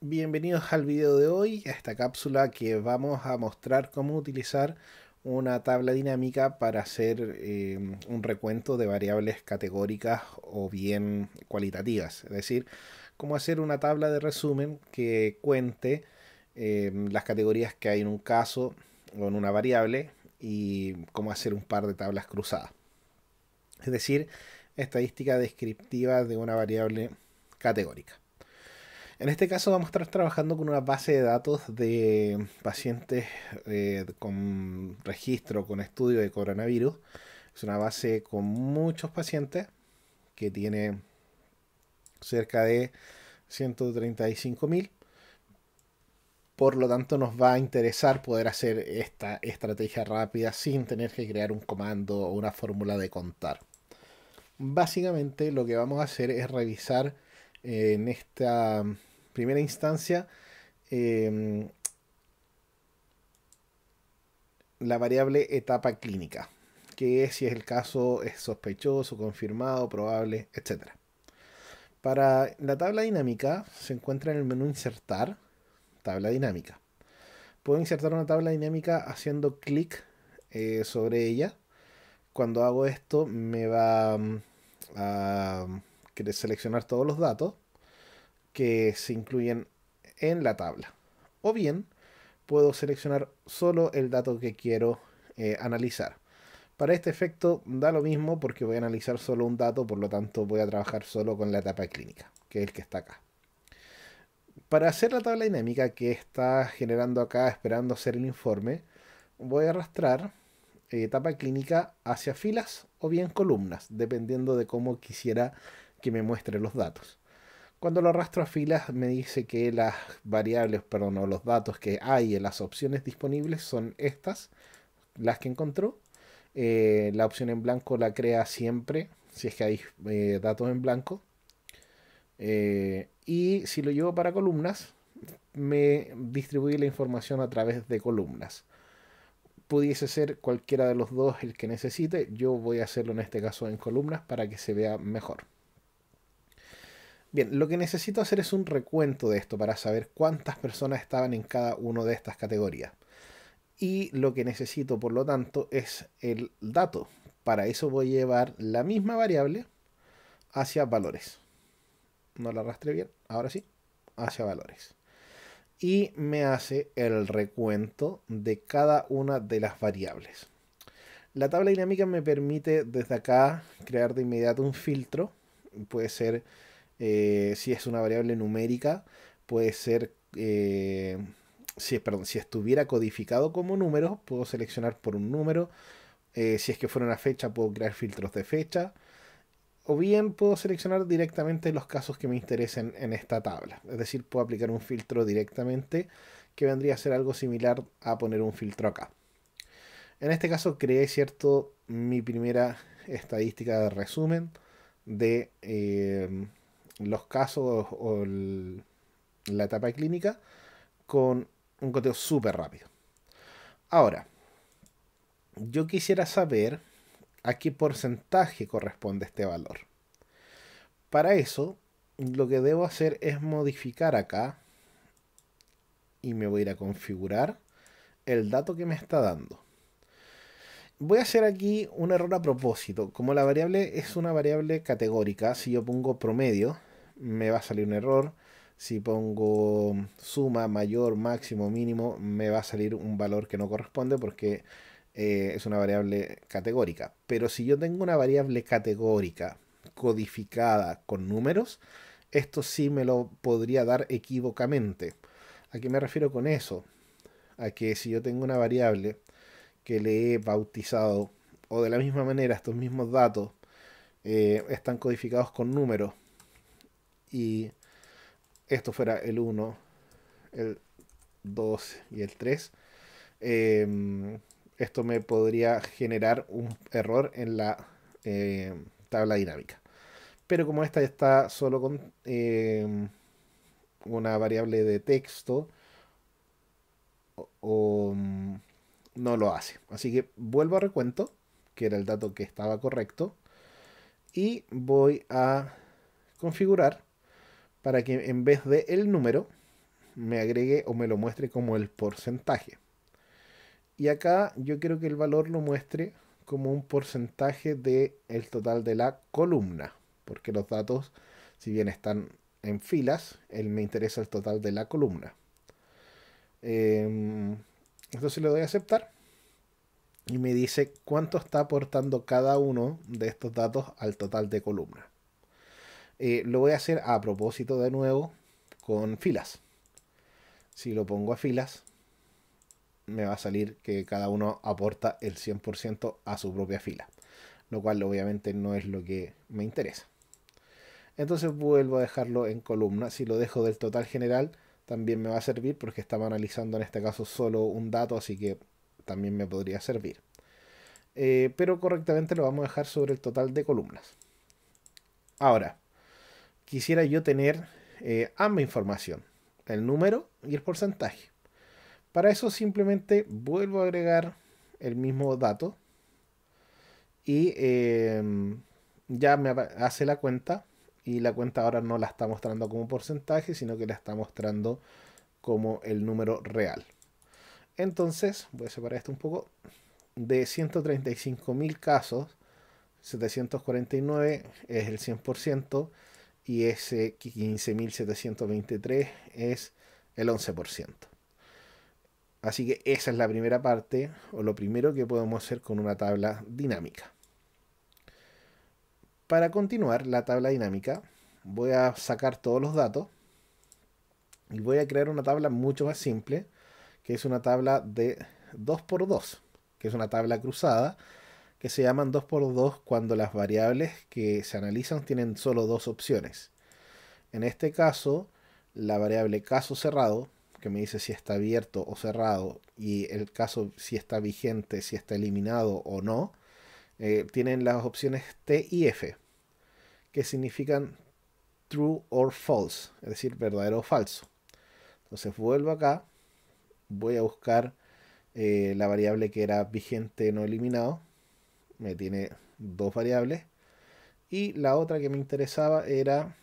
Bienvenidos al video de hoy, a esta cápsula que vamos a mostrar cómo utilizar una tabla dinámica para hacer em, un recuento de variables categóricas o bien cualitativas, es decir, cómo hacer una tabla de resumen que cuente em, las categorías que hay en un caso o en una variable y cómo hacer un par de tablas cruzadas. Es decir, estadística descriptiva de una variable categórica. En este caso vamos a estar trabajando con una base de datos de pacientes eh, con registro, con estudio de coronavirus. Es una base con muchos pacientes que tiene cerca de 135.000. Por lo tanto, nos va a interesar poder hacer esta estrategia rápida sin tener que crear un comando o una fórmula de contar. Básicamente lo que vamos a hacer es revisar en esta primera instancia, em, la variable etapa clínica, que es si es el caso es sospechoso, confirmado, probable, etc. Para la tabla dinámica se encuentra en el menú insertar, tabla dinámica. Puedo insertar una tabla dinámica haciendo clic eh, sobre ella. Cuando hago esto me va mm, a, a seleccionar todos los datos que se incluyen en la tabla. O bien puedo seleccionar solo el dato que quiero eh, analizar. Para este efecto da lo mismo porque voy a analizar solo un dato, por lo tanto voy a trabajar solo con la etapa clínica, que es el que está acá. Para hacer la tabla dinámica que está generando acá esperando hacer el informe, voy a arrastrar eh, etapa clínica hacia filas o bien columnas, dependiendo de cómo quisiera que me muestre los datos. Cuando lo arrastro a filas me dice que las variables, perdón, o los datos que hay en las opciones disponibles son estas, las que encontró. Eh, la opción en blanco la crea siempre, si es que hay eh, datos en blanco. Eh, y si lo llevo para columnas, me distribuye la información a través de columnas. Pudiese ser cualquiera de los dos el que necesite, yo voy a hacerlo en este caso en columnas para que se vea mejor. Bien, lo que necesito hacer es un recuento de esto para saber cuántas personas estaban en cada una de estas categorías. Y lo que necesito, por lo tanto, es el dato. Para eso voy a llevar la misma variable hacia valores. No la arrastré bien, ahora sí, hacia valores. Y me hace el recuento de cada una de las variables. La tabla dinámica me permite desde acá crear de inmediato un filtro. Puede ser eh, si es una variable numérica, puede ser, eh, si, perdón, si estuviera codificado como número, puedo seleccionar por un número. Eh, si es que fuera una fecha, puedo crear filtros de fecha. O bien puedo seleccionar directamente los casos que me interesen en esta tabla. Es decir, puedo aplicar un filtro directamente que vendría a ser algo similar a poner un filtro acá. En este caso creé, cierto, mi primera estadística de resumen de los casos o la etapa clínica con un coteo súper rápido. Ahora, yo quisiera saber a qué porcentaje corresponde este valor. Para eso, lo que debo hacer es modificar acá y me voy a ir a configurar el dato que me está dando. Voy a hacer aquí un error a propósito. Como la variable es una variable categórica, si yo pongo promedio, me va a salir un error. Si pongo suma, mayor, máximo, mínimo, me va a salir un valor que no corresponde porque eh, es una variable categórica. Pero si yo tengo una variable categórica codificada con números, esto sí me lo podría dar equivocamente. ¿A qué me refiero con eso? A que si yo tengo una variable que le he bautizado o de la misma manera estos mismos datos eh, están codificados con números y esto fuera el 1, el 2 y el 3, em, esto me podría generar un error en la em, tabla dinámica. Pero como esta está solo con em, una variable de texto, mm, no lo hace. Así que vuelvo a recuento, que era el dato que estaba correcto, y voy a configurar para que en vez de el número me agregue o me lo muestre como el porcentaje. Y acá yo quiero que el valor lo muestre como un porcentaje del el total de la columna, porque los datos, si bien están en filas, él me interesa el total de la columna. Esto em, entonces lo doy a aceptar y me dice cuánto está aportando cada uno de estos datos al total de columna. Eh, lo voy a hacer a propósito de nuevo con filas. Si lo pongo a filas, me va a salir que cada uno aporta el 100% a su propia fila. Lo cual obviamente no es lo que me interesa. Entonces vuelvo a dejarlo en columnas. Si lo dejo del total general, también me va a servir porque estaba analizando en este caso solo un dato, así que también me podría servir. Eh, pero correctamente lo vamos a dejar sobre el total de columnas. Ahora, quisiera yo tener eh, ambas información, el número y el porcentaje. Para eso simplemente vuelvo a agregar el mismo dato y em, ya me hace la cuenta y la cuenta ahora no la está mostrando como porcentaje, sino que la está mostrando como el número real. Entonces, voy a separar esto un poco. De 135.000 casos, 749 es el 100%, y ese 15.723 es el 11%. Así que esa es la primera parte o lo primero que podemos hacer con una tabla dinámica. Para continuar la tabla dinámica voy a sacar todos los datos y voy a crear una tabla mucho más simple que es una tabla de 2x2 que es una tabla cruzada que se llaman 2x2 cuando las variables que se analizan tienen solo dos opciones. En este caso, la variable caso cerrado, que me dice si está abierto o cerrado, y el caso si está vigente, si está eliminado o no, eh, tienen las opciones T y F, que significan true or false, es decir, verdadero o falso. Entonces vuelvo acá, voy a buscar eh, la variable que era vigente no eliminado, me tiene dos variables. Y la otra que me interesaba era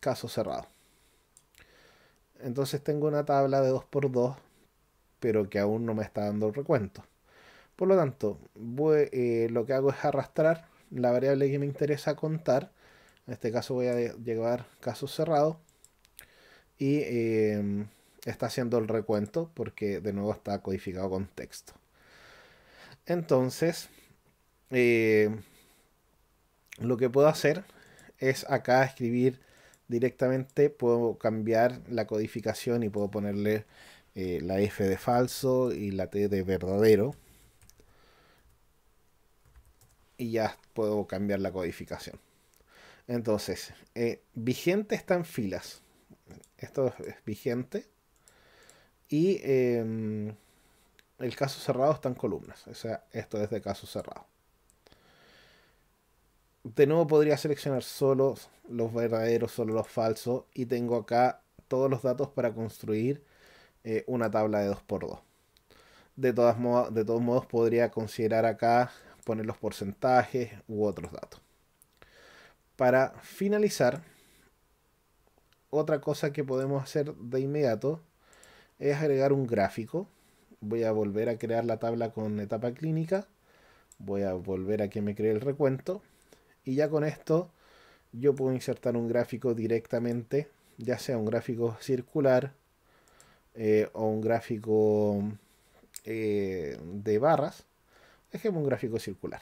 caso cerrado. Entonces tengo una tabla de 2x2, pero que aún no me está dando el recuento. Por lo tanto, eh, lo que hago es arrastrar la variable que me interesa contar. En este caso voy a llevar caso cerrado. Y eh, está haciendo el recuento porque de nuevo está codificado con texto. Entonces, eh, lo que puedo hacer es acá escribir directamente, puedo cambiar la codificación y puedo ponerle eh, la F de falso y la T de verdadero. Y ya puedo cambiar la codificación. Entonces, eh, vigente está en filas. Esto es vigente. Y em, el caso cerrado está en columnas. O sea, esto es de caso cerrado de nuevo podría seleccionar solo los verdaderos, solo los falsos. Y tengo acá todos los datos para construir eh, una tabla de 2x2. De, de todos modos podría considerar acá poner los porcentajes u otros datos. Para finalizar, otra cosa que podemos hacer de inmediato es agregar un gráfico. Voy a volver a crear la tabla con etapa clínica. Voy a volver a que me cree el recuento y ya con esto yo puedo insertar un gráfico directamente, ya sea un gráfico circular eh, o un gráfico eh, de barras. Dejemos un gráfico circular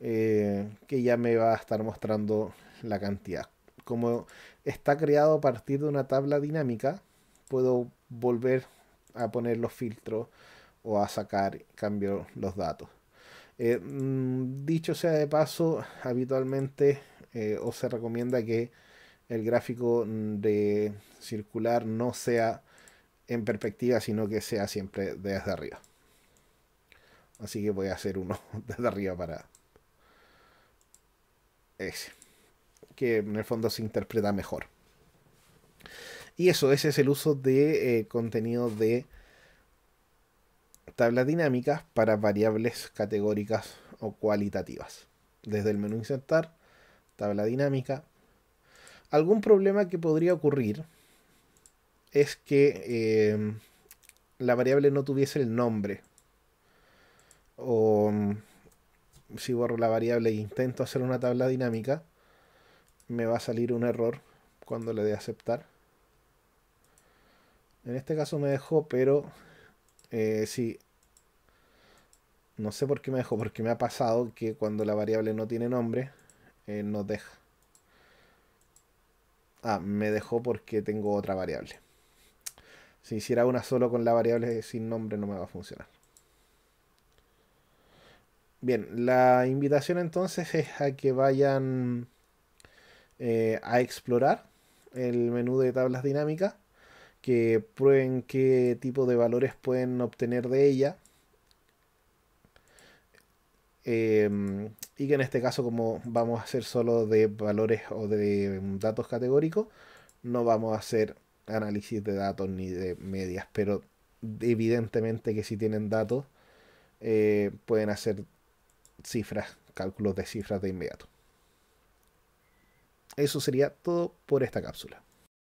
eh, que ya me va a estar mostrando la cantidad. Como está creado a partir de una tabla dinámica, puedo volver a poner los filtros o a sacar, cambio los datos. Eh, mm, dicho sea de paso, habitualmente eh, os se recomienda que el gráfico mm, de circular no sea en perspectiva, sino que sea siempre desde arriba. Así que voy a hacer uno desde arriba para ese, que en el fondo se interpreta mejor. Y eso, ese es el uso de eh, contenido de tablas dinámicas para variables categóricas o cualitativas. Desde el menú insertar, tabla dinámica. Algún problema que podría ocurrir es que em, la variable no tuviese el nombre. O em, si borro la variable e intento hacer una tabla dinámica, me va a salir un error cuando le dé aceptar. En este caso me dejó, pero eh, sí. No sé por qué me dejó, porque me ha pasado que cuando la variable no tiene nombre, eh, no deja. Ah, me dejó porque tengo otra variable. Si hiciera una solo con la variable sin nombre no me va a funcionar. Bien, la invitación entonces es a que vayan eh, a explorar el menú de tablas dinámicas que prueben qué tipo de valores pueden obtener de ella. Em, y que en este caso, como vamos a hacer solo de valores o de datos categóricos, no vamos a hacer análisis de datos ni de medias, pero evidentemente que si tienen datos, eh, pueden hacer cifras, cálculos de cifras de inmediato. Eso sería todo por esta cápsula.